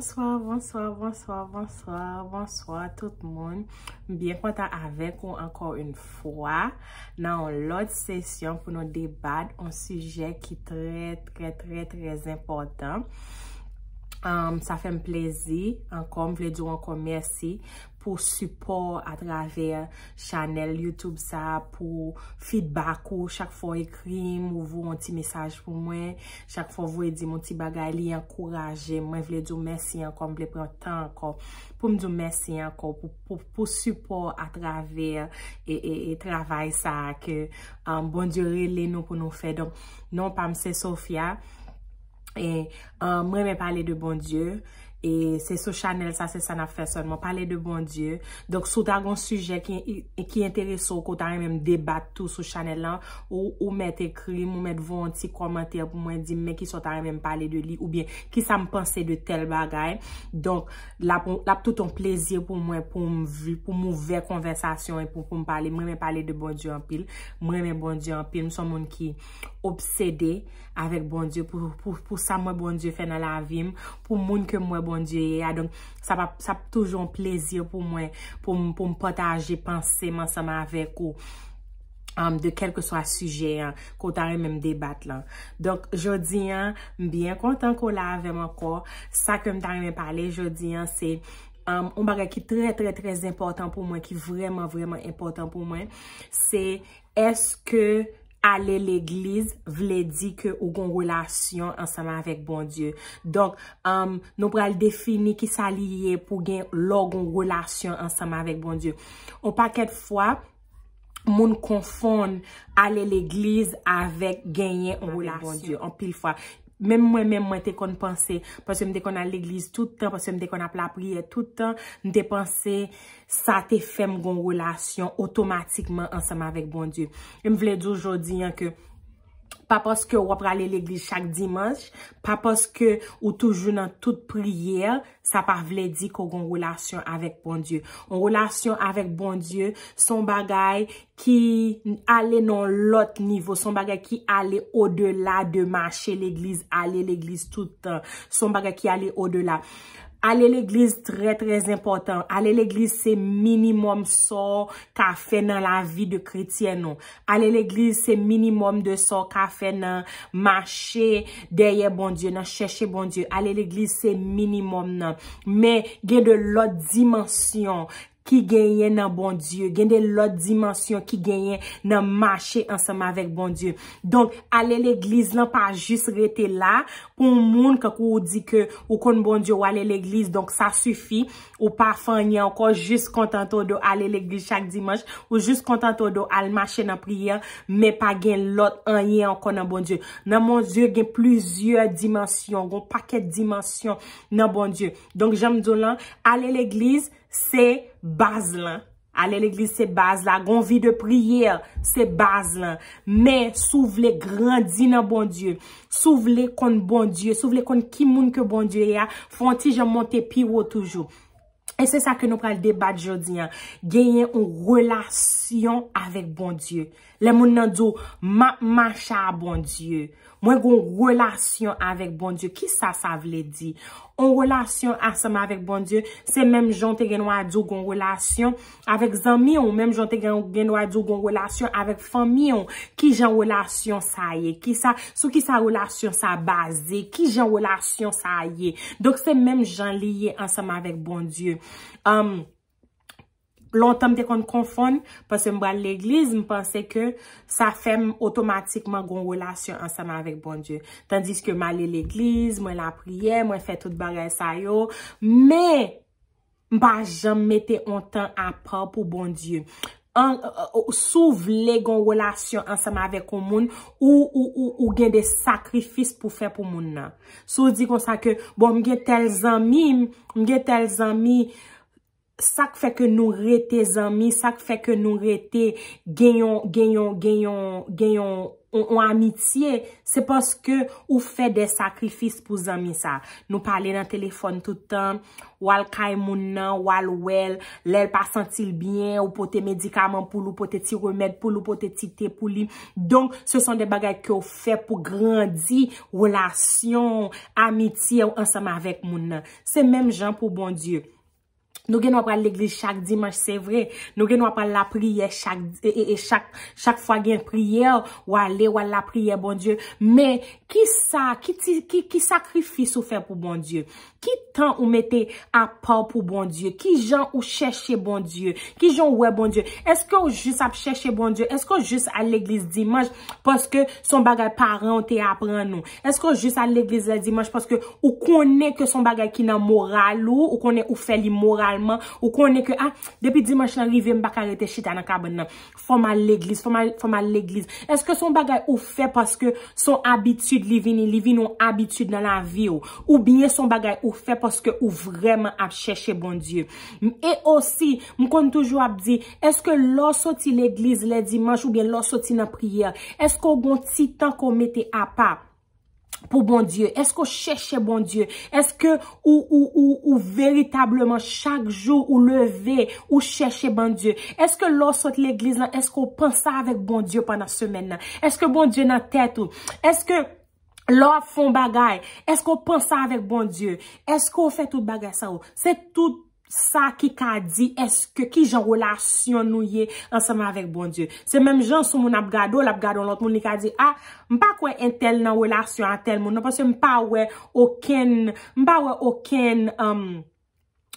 Bonsoir, bonsoir, bonsoir, bonsoir, bonsoir tout moun. Bien kontan avek ou ankor un fwa. Nan ou lot sesyon pou nou debat ou sujek ki tre, tre, tre, tre important. Sa fe m plezi ankom, vle di ou ankom mersi. pou support atraver chanel YouTube sa, pou feedback ou chak fò ekrim, ou vou an ti mesaj pou mwen, chak fò vou edi moun ti bagay li ankoraje, mwen vle dò mersi ankon, mwen vle pran tan ankon, pou mwen dò mersi ankon, pou support atraver e travay sa, ke bon diyori le nou pou nou fe. Don, nou pam se Sofia, mwen mwen pale euh, de bon diyori, e se sou chanel sa, se sa na feson mwen pale de bon die, donk sou ta gon suje ki interese ou kou ta remem debat tou sou chanel lan ou met ekrim, ou met vwonti komantir pou mwen di men ki sou ta remem pale de li, ou bien ki sa mpense de tel bagay, donk la pou tout an plezie pou mwen pou mwen ve konversasyon e pou mwen pale, mwen me pale de bon die mwen me bon die an pil, mwen bon son moun ki obsede avèk bon die, pou sa mwen bon die fè nan la vim, pou moun ke mwen bon bon diye ya. Donk, sa pa, sa pa toujon plezir pou mwen, pou m pou um, m potaje, panse, mansama avek ou, am, de kelke swa suje, an, kou ta reme m debat la. Donk, jodi, an, m byen kontan kou la avem akor, sa kem ta reme pale, jodi, an, se, am, um, ou baga ki tre, tre, tre important pou mwen, ki vreman, vreman important pou mwen, se, eske, Ale l'Eglise vle di ke ou gon relasyon ansame avèk bon Diyo. Donk, um, nou pral defini ki sa liye pou gen lò gon relasyon ansame avèk bon Diyo. Ou pa ket fwa, moun konfon ale l'Eglise avèk genyen ou bon relasyon. Ou pa ket fwa, moun konfon ale l'Eglise avèk genyen ou relasyon. menm mwen menm mwen te kon panse, panse mwen de kon an l'eglise tout tan, panse mwen de kon ap la priye tout tan, mwen de panse, sa te fem gon roulasyon, otomatikman ansanman vek bon Diyo. Mwen vle di oujodi, pa poske ou ap prale l'eglise chak dimanche, pa poske ou toujou nan tout priyer, sa pa vle di kogon relasyon avek bon dieu. On relasyon avek bon dieu, son bagay ki ale nan lot nivou, son bagay ki ale o de la de mache l'eglise, ale l'eglise tout an, son bagay ki ale o de la. Ale l'eglise tre tre important, ale l'eglise se minimum so ka fe nan la vi de kritien nou. Ale l'eglise se minimum de so ka fe nan mache deye bon die, nan cheshe bon die. Ale l'eglise se minimum nan, men gen de lot dimensyon. Ki gen yen nan bon dieu. Gen de lot dimansyon ki gen yen nan mache ansama vek bon dieu. Donk ale l'eglise lan pa jist rete la. Pou moun kakou ou di ke ou kon bon dieu ou ale l'eglise. Donk sa sufi. Ou pa fanyan ankon jist kontanto do ale l'eglise chak dimansyon. Ou jist kontanto do ale mache nan priyen. Me pa gen lot anyen ankon nan bon dieu. Nan mon dieu gen plizye dimansyon. Gon paket dimansyon nan bon dieu. Donk janm do lan ale l'eglise chak. Se baz lan, ale l'eglise se baz lan, gonvi de priye, se baz lan. Me souvle grandine bon dieu, souvle kon bon dieu, souvle kon kimoun ke bon dieu ya, fonti jan monte piwo toujou. E se sa ke nou pral debat jodi, genyen ou relasyon avek bon dieu. Le moun nan do, ma chan bon dieu. Mwen goun relasyon avèk bon Diyo. Ki sa sa vle di? On relasyon anseman avèk bon Diyo, se menm jante gen wadou goun relasyon avèk zanmi yon. Menm jante gen wadou goun relasyon avèk fami yon. Ki jen relasyon sa ye? Ki sa, sou ki sa relasyon sa baze? Ki jen relasyon sa ye? Dok se menm jan liye anseman avèk bon Diyo. Amm. Um, lontan mte kon konfon, pasè m bral l'egliz, m pasè ke sa fèm otomatikman goun roulasyon ansama vek bon Diyo. Tandis ke m ale l'egliz, mwen la priye, mwen fè tout bagay sa yo, me, m pa jan mette yon tan apan pou bon Diyo. Euh, euh, Souv le goun roulasyon ansama vek kon moun, ou gen de sakrifis pou fè pou moun nan. Sou di kon sa ke, bon m gen tel zanmi, m gen tel zanmi Sak feke nou rete zanmi, sak feke nou rete genyon, genyon, genyon, genyon, ou amitye, se poske ou fe de sakrifis pou zanmi sa. Nou pale nan telefon toutan, wal kay moun nan, wal wel, lèl pa sentil byen, ou pote medikaman pou lou, pote ti remed pou lou, pote ti te poulim. Donk, se son de bagay ki ou fe pou grandi, ou lasyon, amitye, ou ansam avek moun nan. Se menm jan pou bon dieu. Nou gen nou apal l'eglis chak dimanj, se vre. Nou gen nou apal la priye chak fwa gen priye, wale wale la priye bon Diyo. Men, ki sa, ki sakrifis ou fe pou bon Diyo? Ki tan ou mette apal pou bon Diyo? Ki jan ou cheshe bon Diyo? Ki jan ou we bon Diyo? Eske bon ou jis ap cheshe bon Diyo? Eske ou jis al l'eglis dimanj, paske son bagay parante apren nou? Eske ou jis al l'eglis dimanj, paske ou konen ke son bagay ki nan moral ou? Ou konen ke, ah, depi dimanche nan rive m bakare te chita nan kabon nan. Foma l'eglis, foma l'eglis. Eske son bagay ou fe paske son abitude li vini, li vini ou abitude nan la vi ou. Ou bine son bagay ou fe paske ou vremen ap chèche bon Dieu. E osi, m konen toujou ap di, eske lò soti l'eglis le dimanche ou bine lò soti nan prier. Eske ou gon ti tan kon mette ap ap. pou bon Diyo? Eske ou chèche bon Diyo? Eske ou, ou, ou, ou veritableman chak jou ou leve ou chèche bon Diyo? Eske lò sote l'Eglise lan, eske ou pansa avèk bon Diyo panan semen nan? Eske bon Diyo nan tèt ou? Eske lò fon bagay? Eske ou pansa avèk bon Diyo? Eske ou fè tout bagay sa ou? Fè tout Sa ki ka di, eske ki jan wola syon nou ye ansama avek bon die. Se menm jan sou moun ap gado, ap gado lout, moun ni ka di, a, ah, mpa kwen entel nan wola syon, an tel moun, nan pwese mpa we oken, mpa we oken, um,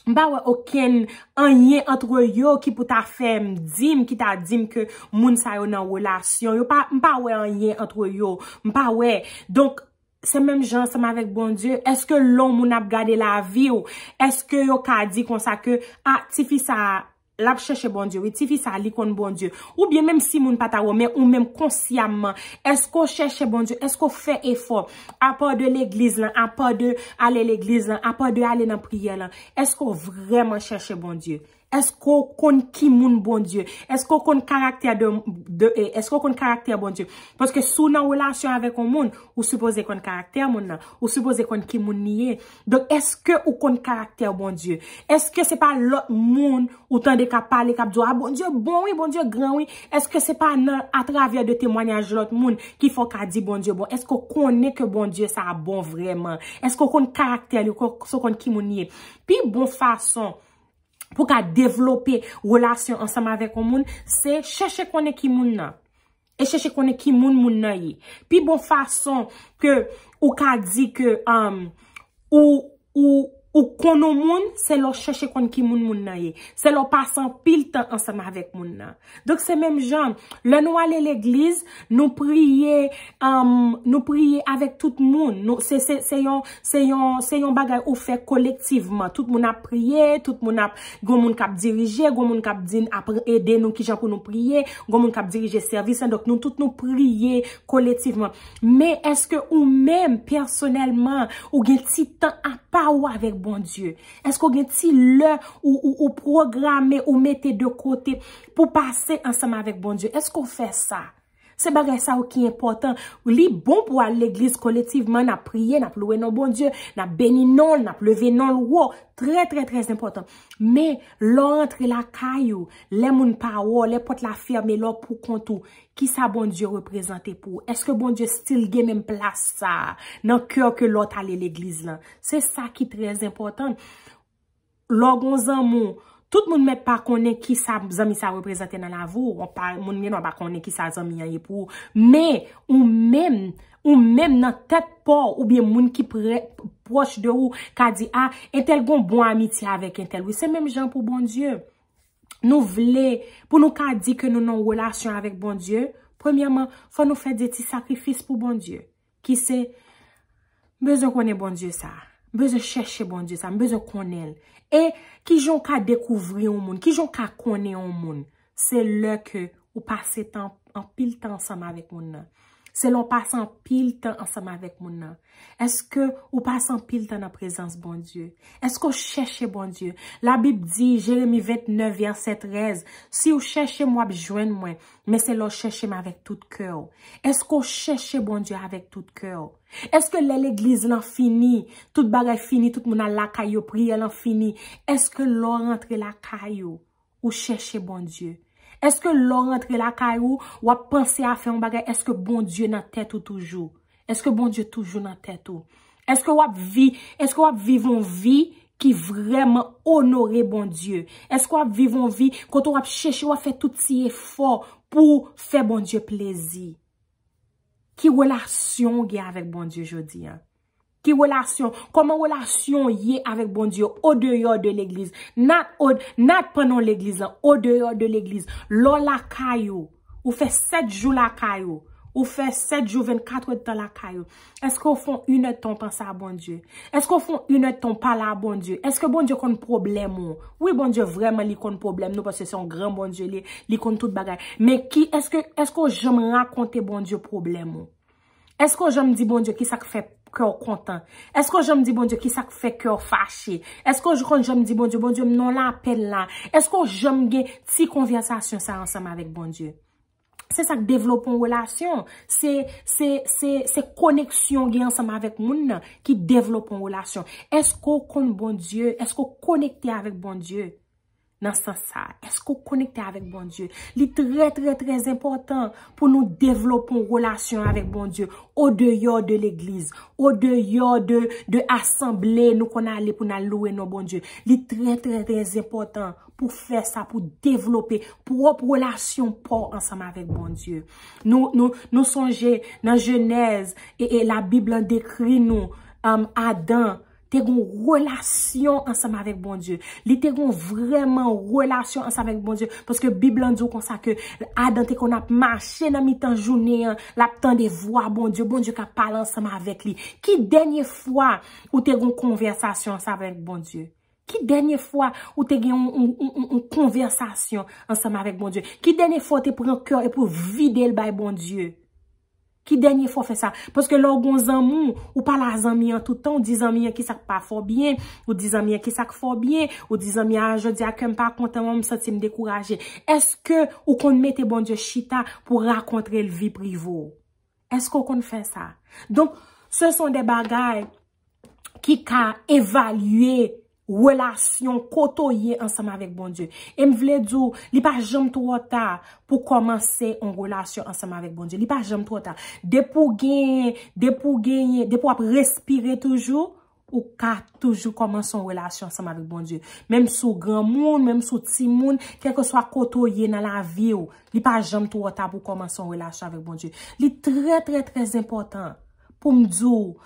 mpa we oken anyen antre yo ki pou ta fe mdim, ki ta dim ke moun sa yo nan wola syon, mpa we anyen antre yo, mpa we. Donk, se mèm jansèm avèk bon Diyo, eske lòm moun ap gade la vi ou, eske yo ka di konsa ke, a, ah, ti fi sa l ap chèche bon Diyo, ti fi sa li kon bon Diyo, ou bè mèm si moun pata wòmè, ou mèm konsyamman, eske o chèche bon Diyo, eske o fè efor, apò de l'Eglise lan, apò de ale l'Eglise lan, apò de ale nan priye lan, eske o vreman chèche bon Diyo, Esko kon ki moun bon Diyo? Esko kon karakter de e? Esko kon karakter bon Diyo? Poske sou nan wilasyon avek kon moun, ou suppose kon karakter moun nan? Ou suppose kon ki moun niye? Don eske ou kon karakter bon Diyo? Eske se pa lot moun, ou tande ka pale kap diwa, ah bon Diyo bon wè, bon Diyo gran wè? Eske se pa nan atravyè de temwanyaj lot moun, ki fok a di bon Diyo bon? Esko kon e ke bon Diyo sa bon vreman? Esko kon karakter li, ou kon ki moun niye? Pi bon fason, pou ka devlopi relasyon ansama vek o moun, se cheche kone ki moun na. E cheche kone ki moun moun na ye. Pi bon fason, ke ou ka di ke, ou, ou, Ou konon moun, se lò chèche kon ki moun moun nan ye. Se lò pasan pil tan ansama avèk moun nan. Dok se mèm jan, lè nou alè l'egliz, nou priye avèk tout moun. Se yon bagay ou fèk kolektivman. Tout moun ap priye, tout moun ap goun moun kap dirije, goun moun kap edè nou ki jan pou nou priye, goun moun kap dirije servisen. Dok nou tout nou priye kolektivman. Mè eske ou mèm personèlman ou gen titan apaw avèk bon dieu? Esko gen ti lè ou ou ou programe ou mette de kote pou pase ansame avèk bon dieu? Esko fè sa? Se bagay sa ou ki important, ou li bon pou al l'Eglise kolektiveman na priye, na plouen nan bon Diyo, na beni nan, na pleve nan, wou, tre tre tre important. Me, lò entre la kayo, lè moun pa wò, lè pot la ferme, lò pou kontou, ki sa bon Diyo reprezenté pou? Eske bon Diyo stil gen men plas sa nan kòr ke lò talè l'Eglise lan? Se sa ki tre important, lò gon zan moun. tout moun met pa konen ki sa zami sa reprezenten nan avou, moun men wap pa konen ki sa zami yan ye pou, me ou men, ou men nan tet po, ou bie moun ki proche de ou, ka di a, ah, entel gon bon amiti avek entel, se menm jan pou bon dieu. Nou vle, pou nou ka di ke nou nan wola chan avek bon dieu, premiyaman, fa nou fet de ti sakrifis pou bon dieu, ki se, bezon konen bon dieu sa a. Mbeze chèche bon Diyos am, mbeze konel. E ki jon ka dekouvri an moun, ki jon ka konen an moun, se lè ke ou pase tan, an pil tan sam avèk moun nan. Se lò pasan pil tan ansama vek moun nan? Eske ou pasan pil tan nan prezans bon Diyo? Eske ou chèche bon Diyo? La Bib di, Jeremie 29, verset 13, Si ou chèche mwa bi jwen mwen, Mè se lò chèche mwa vek tout kèw. Eske ou chèche bon Diyo vek tout kèw? Eske lè l'Eglise l'an fini? Tout bagay fini, tout moun nan lakay yo priye l'an fini? Eske lò rentre lakay yo ou chèche bon Diyo? Eske lor rentre la kay ou, wap pense a fe yon bagay, eske bon Diyo nan tèt ou toujou? Eske bon Diyo toujou nan tèt ou? Eske wap viv, eske wap viv yon vi ki vremen onore bon Diyo? Eske wap viv yon vi koto wap chèche wap fe touti efor pou fe bon Diyo plezi? Ki wè la syon gè avèk bon Diyo jodi? Ki wèlasyon? Koman wèlasyon yè avèk bon Diyo? O deyo de l'Eglise. Nat od, nat penon l'Eglise. O deyo de l'Eglise. Lò la kayo. Ou fè set jou la kayo. Ou fè set jou vèn katwèd tan la kayo. Eskò bon bon bon ou fè unè ton pansa a bon Diyo? Eskò ou fè unè ton pala a bon Diyo? Eskò bon Diyo kon problem ou? Ou bon Diyo vèman li kon problem? Nou pasè se yon gran bon Diyo li kon tout bagay. Mè ki eskò ou jèm rakonte bon Diyo problem ou? Eskò ou jèm di bon Diyo ki sak f kèw kontan. Eskou jom di bon diyo ki sak fè kèw fâchi? Eskou jokon jom di bon diyo, bon diyo mnon la apèl la? Eskou jom gen ti konvensasyon sa ansam avèk bon diyo? Se sak devlopon wèlasyon, se koneksyon gen ansam avèk moun, ki devlopon wèlasyon. Eskou kon bon diyo, eskou konekte avèk bon diyo? Nan san sa, esko konekte avek bon Diyo? Li tre tre tre important pou nou devlopon relasyon avek bon Diyo. O deyo de l'eglize, o deyo de asemble nou kon ale pou nou loue nou bon Diyo. Li tre tre tre important pou fè sa, pou devlopè, pou wop relasyon pou ansam avek bon Diyo. Nou sonje nan jenèz, e la Bible an dekri nou, euh, Adam, te goun relasyon anseman vek bon Diyo. Li te goun vreman relasyon anseman vek bon Diyo. Poske Biblan diyo konsa ke, adan te kon ap mache nan mi tan jounen, lap tan de vwa bon Diyo, bon Diyo ka palan anseman vek li. Ki denye fwa ou te goun konversasyon anseman vek bon Diyo? Ki denye fwa ou te goun konversasyon anseman vek bon Diyo? Ki denye fwa ou te pran kyor e pou vide l bay bon Diyo? Ki denye fò fè sa? Pòske lò goun zan moun, ou pala zan mi an toutan, ou di zan mi an ki sak pa fò biyen, ou di zan mi an ki sak fò biyen, ou di zan mi an jodi akèm pa kontèman msati mdekouraje. Eske ou kon mette bon diyo chita pou rakontre lvi privou? Eske ou kon fè sa? Don, se son de bagay ki ka evalue mwen. Relasyon kotoye ansama vek bon diyo. E m vle diyo, li pa jom to wata pou komanse an relasyon ansama vek bon diyo. Li pa jom to wata. Depou genye, depou genye, depou ap respire toujou, ou kat toujou komanse an relasyon ansama vek bon diyo. Mem sou gran moun, mem sou ti moun, kelke swa kotoye nan la viyo, li pa jom to wata pou komanse an relasyon ansama vek bon diyo. Li tre tre tre important pou m diyo,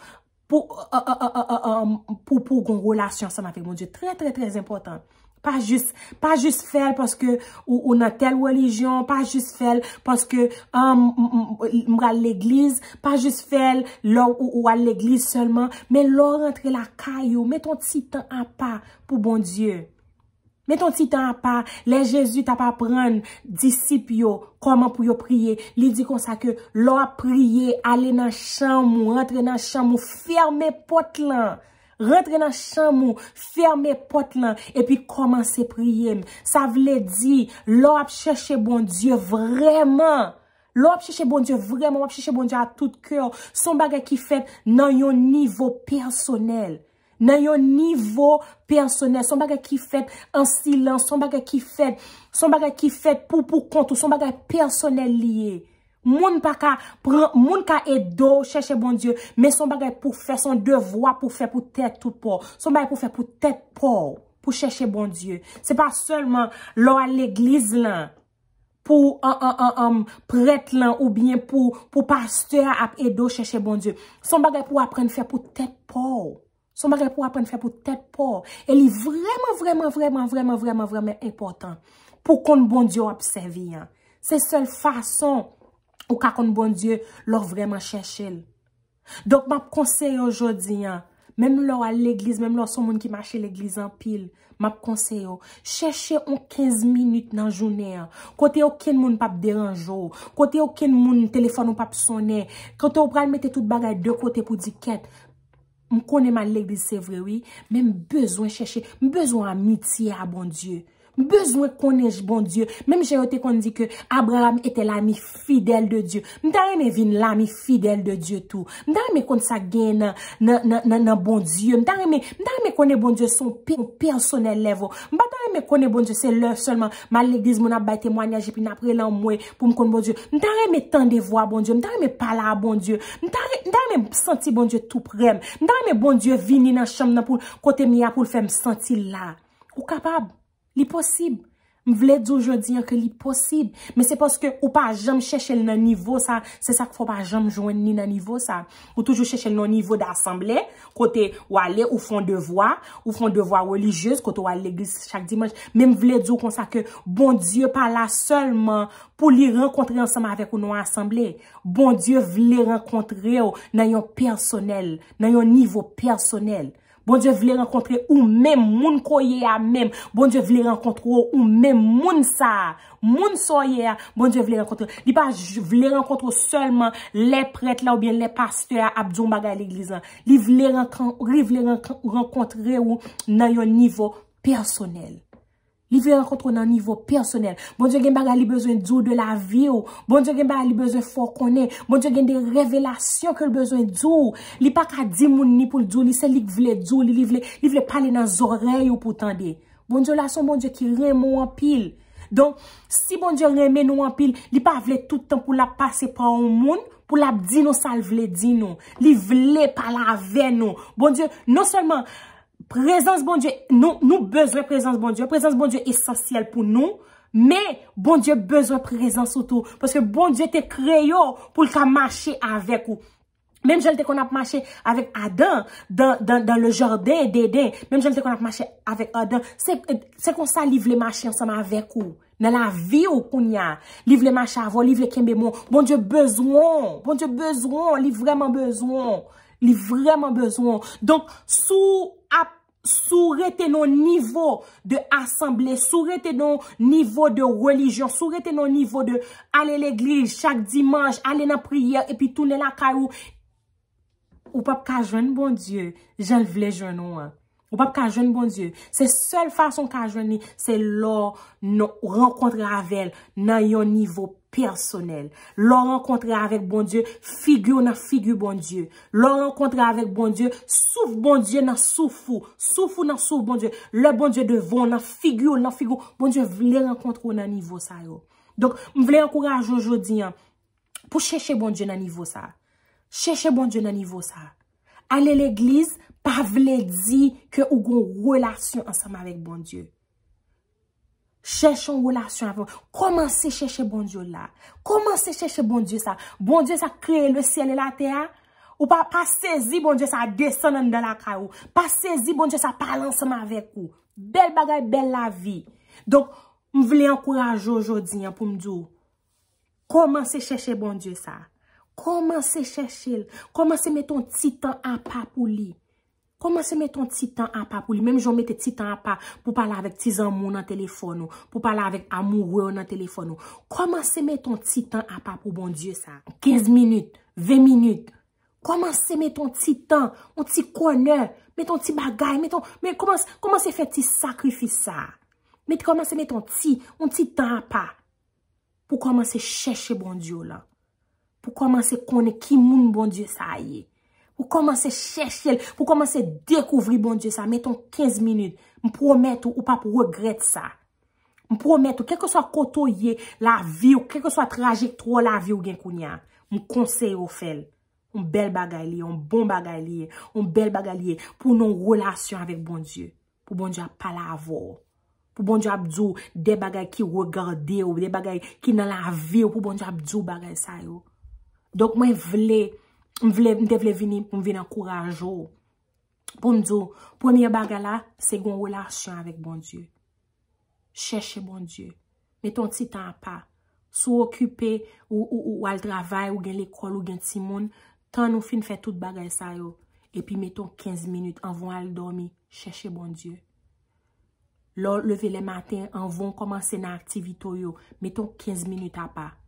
Euh, euh, euh, pou pou pou kon relasyon san afe. Mon dieu, tre tre tre important. Pa jist fel, poske ou nan tel wali jyon, pa jist fel, poske mwal um, l'eglize, pa jist fel, lor ou wal l'eglize seulement, men lor entre la kayo, men ton titan a pa, pou bon dieu. Meton ti tan a pa, le Jezu ta pa pran disip yo, koman pou yo priye. Li di kon sa ke, lo ap priye, ale nan chan mou, rentre nan chan mou, ferme pot lan. Rentre nan chan mou, ferme pot lan, epi koman se priye. Sa vle di, lo ap cheshe bon Diyo vreman, lo ap cheshe bon Diyo vreman, wap cheshe bon Diyo a tout kyo, son baga ki feb nan yon nivou personel. nan yon nivou personel, son bagay ki fet en silans, son bagay ki fet pou pou kontou, son bagay personel liye. Moun ka edo chèche bon Diyo, men son bagay pou fè, son devwa pou fè pou tèt tout pou, son bagay pou fè pou tèt pou, pou chèche bon Diyo. Se pa selman lò a l'egliz lan, pou prèt lan, ou bien pou pasteur ap edo chèche bon Diyo. Son bagay pou apren fè pou tèt pou, Soma repou apen fè pou tèt pou. El li vreman, vreman, vreman, vreman, vreman, vreman important. Pou kon bon diyo ap sevi. Se sol fason ou ka kon bon diyo lor vreman chèche. Dok map konseyo jodi. Mem lor al l'eglize, mem lor son moun ki mâche l'eglize an pil. Map konseyo. Chèche un 15 minute nan jounè. Kote yo ken moun pa pderanjou. Kote yo ken moun telefon ou pa psonè. Kote yo pral mette tout bagay de kote pou di kèt. M konen man lèk disè vrewi, men m bezwen chèche, m bezwen amitiè a bon Diyo. Mbezwe konenj bon Diyo. Mem jayote kon di ke Abraham bon bon bon ete la mi fidel de Diyo. Mda reme vin la mi fidel de Diyo tou. Mda reme kont sa gen nan bon Diyo. Mda reme konen bon Diyo son pyo personel lev. Mba reme konen bon Diyo se lèr solman. Ma lèk diz moun ap bay temwanyaj epi napre lan mwe pou mkon bon Diyo. Mda reme tende vo a bon Diyo. Mda reme pala a bon Diyo. Mda reme senti bon Diyo tou prem. Mda reme bon Diyo vini nan chom nan pou kote mi a pou l fèm senti la. Ou kapab? Li posib. Mi vle di ou jodi anke li posib. Men se poske ou pa jom chèchèl nan nivou sa, se sa kwa pa jom jouni nan nivou sa. Ou toujou chèchèl nan nivou da asemble, kote wale ou fon devwa, ou fon devwa religyos, kote wale legis chak dimanj. Men m vle di ou konsa ke bon diyo pa la solman pou li renkontre ansama avek ou nan asemble. Bon diyo vle renkontre ou nan yon personel, nan yon nivou personel. Bon Dje vile renkontre ou mèm moun ko ye a mèm, bon Dje vile renkontre ou mèm moun sa, moun so ye a, bon Dje vile renkontre. Li pa vile renkontre ou sèlman lè pret la ou bè lè pastor la abdjon baga l'iglizan, li vile renkontre ou nan yo nivou personel. Li vle renkontro nan nivou personel. Bon Dje gen ba ga li bezoen djou de la vi ou. Bon Dje gen ba li bezoen fokone. Bon Dje gen de revelasyon ke li bezoen djou. Li pa ka di moun ni pou l'djou. Li se li k vle djou. Li vle pale nan zorey ou pou tande. Bon Dje la son Bon Dje ki rem ou anpil. Don, si Bon Dje remen ou anpil, li pa vle toutan pou la pase pa ou moun, pou la di nou sal vle di nou. Li vle pale ave nou. Bon Dje, non seulement, Prezans bon Diyo, nou bezwe prezans bon Diyo. Prezans bon Diyo esensyel pou nou. Me, bon Diyo bezwe prezans sou tou. Paske bon Diyo te kreyo pou lika machi avek ou. Mem jelte kon ap machi avek Adan. Dan le jorde dede. Mem jelte kon ap machi avek Adan. Se kon sa liv le machi ansama avek ou. Na la vi ou koun ya. Liv le machi avon, liv le kembe moun. Bon Diyo bezwon. Bon Diyo bezwon. Liv vreman bezwon. Liv vreman bezwon. Donk sou ap. Sou rete nou nivou de asemble, sou rete nou nivou de relijon, sou rete nou nivou de ale l'eglige chak dimanj, ale na priye, epi toune la karou. Ou pap ka jwen bon dieu, jen vle jwen nou an. O pap kajwen bon die, se sel fason kajwen ni, se lor renkontre avel nan yon nivou personel. Lor renkontre avek bon die, figyo nan figyo bon die. Lor renkontre avek bon die, souf bon die nan soufou. Soufou nan soufou bon die. Le bon die devon nan figyo nan figyo. Bon die vle renkontre ou nan nivou sa yo. Donk, m vle renkouraj oujodi, pou chèche bon die nan nivou sa. Chèche bon die nan nivou sa. Ale l'eglise. pa vle di ke ou goun relasyon anseman vek bon Diyo. Chechon relasyon anseman. Koman se cheche bon Diyo la? Koman se cheche bon Diyo sa? Bon Diyo sa kreye le sien e la teya? Bon ou pa sezi bon Diyo sa deson anseman de la ka ou? Pa sezi bon Diyo sa parlan anseman vek ou? Bel bagay, bel la vi. Donk, m vle ankouraj oujoudi an pou m diyo. Koman se cheche bon Diyo sa? Koman se cheche l? Koman se meton titan an pa pou li? Koman bon se met ton ti tan apap pou li? Mem joun met te ti tan apap pou pala avèk ti zanmou nan telefon nou. Pou pala avèk amou rou nan telefon nou. Koman se met ton ti tan apap pou bon Diyo sa? 15 minute, 20 minute. Koman se met ton ti tan? On ti kone? Met ton ti bagay? Met ton, men koman se, koman se fè ti sakrifisa? Met, koman se met ton ti, on ti tan apap? Pou koman se chèche bon Diyo la? Pou koman se kone ki moun bon Diyo sa a ye? pou komanse chèche el, pou komanse dekouvri bon Diyo sa, meton 15 minit, m pou omèt ou pa pou regret sa, m pou omèt ou kèkè sa kotoye la vi ou kèkè sa trajik tro la vi ou gen kounyan m konsey ou fel m bel bagay li, m bon bagay li m bel bagay li pou nou relasyon avèk bon Diyo, pou bon Diyo pa la avò, pou bon Diyo apdou de bagay ki regarde ou de bagay ki nan la vi ou, pou bon Diyo apdou bagay sa yo dok mwen vle m Mde vle vini, mde vini an koura anjou. Poun djou, pounye baga la, se goun wè la, chan avèk bon djou. Chèche bon djou. Meton ti tan apat. Sou okupè ou al travay, ou gen l'ekol, ou gen timoun, tan ou fin fè tout bagay sa yo. E pi meton 15 minut, an von al dormi, chèche bon djou. Lor leve le matin, an von komanse nan aktivito yo. Meton 15 minut apat.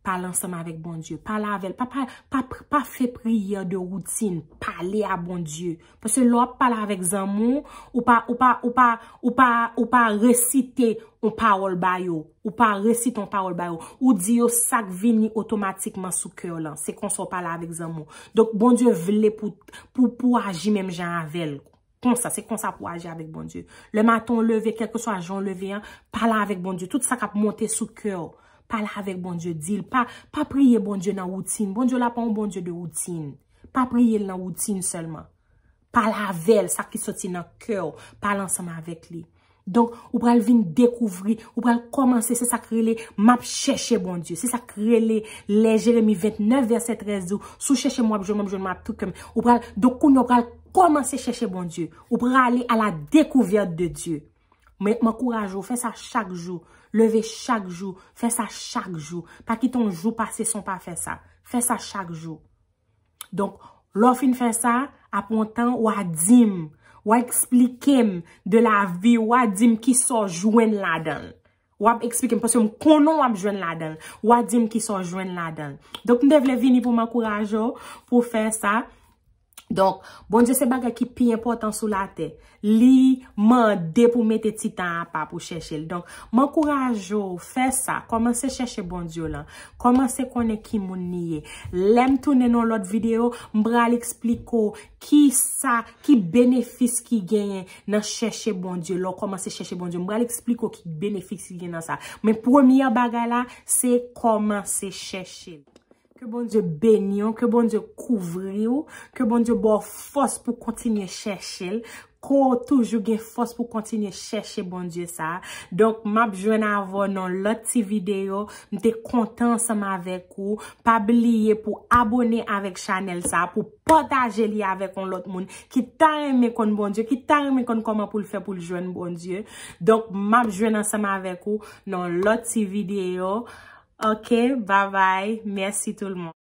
Parle ansem avèk bon Diyo. Parle avèl. Pa fe priye de routine. Parle avèk bon Diyo. Pwese lop parle avèk zanmou. Ou pa resite yon parol bayo. Ou pa resite yon parol bayo. Ou diyo sak vini otomatikman sou kèw lan. Se konso parle avèk zanmou. Donk bon Diyo vle pou aji mèm jan avèl. Kon sa. Se kon sa pou aji avèk bon Diyo. Le maton leve, kelke so ajon leve. Parle avèk bon Diyo. Tout sak ap monte sou kèw. Pal avek bon Diyo dil. Pa priye bon Diyo nan woutine. Bon Diyo la pa ou bon Diyo de woutine. Pa priye nan woutine selman. Pal avek sa ki soti nan kyo. Pal ansama avek li. Donk, ou pral vin dekouvri. Ou pral komanse se sakrele map chèche bon Diyo. Se sakrele le Jeremie 29 verset 13 diyo. Sou chèche mwa bjoun mwa bjoun mwa tout kem. Ou pral, donk koun nou pral komanse chèche bon Diyo. Ou pral li a la dekouvri de Diyo. Mwen kouraj ou fè sa chak jou. Leve chak jou, fe sa chak jou, pa ki ton jou pase son pa fe sa, fe sa chak jou. Donk, lo fin fe sa, apon tan wadim, wad explikem de la vi, wadim ki so jwen ladan. Wad explikem, pas yo m konon wad jwen ladan, wadim ki so jwen ladan. Donk, nou devle vini pou makourajo pou fe sa. Donk, bon diyo se baga ki pi importan sou la te, li man de pou mette titan a pa pou chèche l. Donk, man kouraj ou, fè sa, koman se chèche bon diyo lan, koman se konen ki moun niye. Lem tounen nou lot videyo, mbra li ekspliko ki sa, ki benefis ki genyen nan chèche bon diyo. Donk, koman se chèche bon diyo, mbra li ekspliko ki benefis ki genyen nan sa. Men pwemye baga la, se koman se chèche l. Kè bon dje benyon, kè bon dje kouvri yo, kè bon dje bo fos pou kontinye chèchil, ko toujou gen fos pou kontinye chèchil bon dje sa. Donk map jwen avon nan lot ti videyo, mte kontan sa bon bon ma vek ou, pa bliye pou abone avèk chanel sa, pou potaje li avèk an lot moun, ki tan reme kon bon dje, ki tan reme kon kon ma pou l fè pou l jwen bon dje. Donk map jwen an sa ma vek ou nan lot ti videyo, OK, bye bye. Merci tout le monde.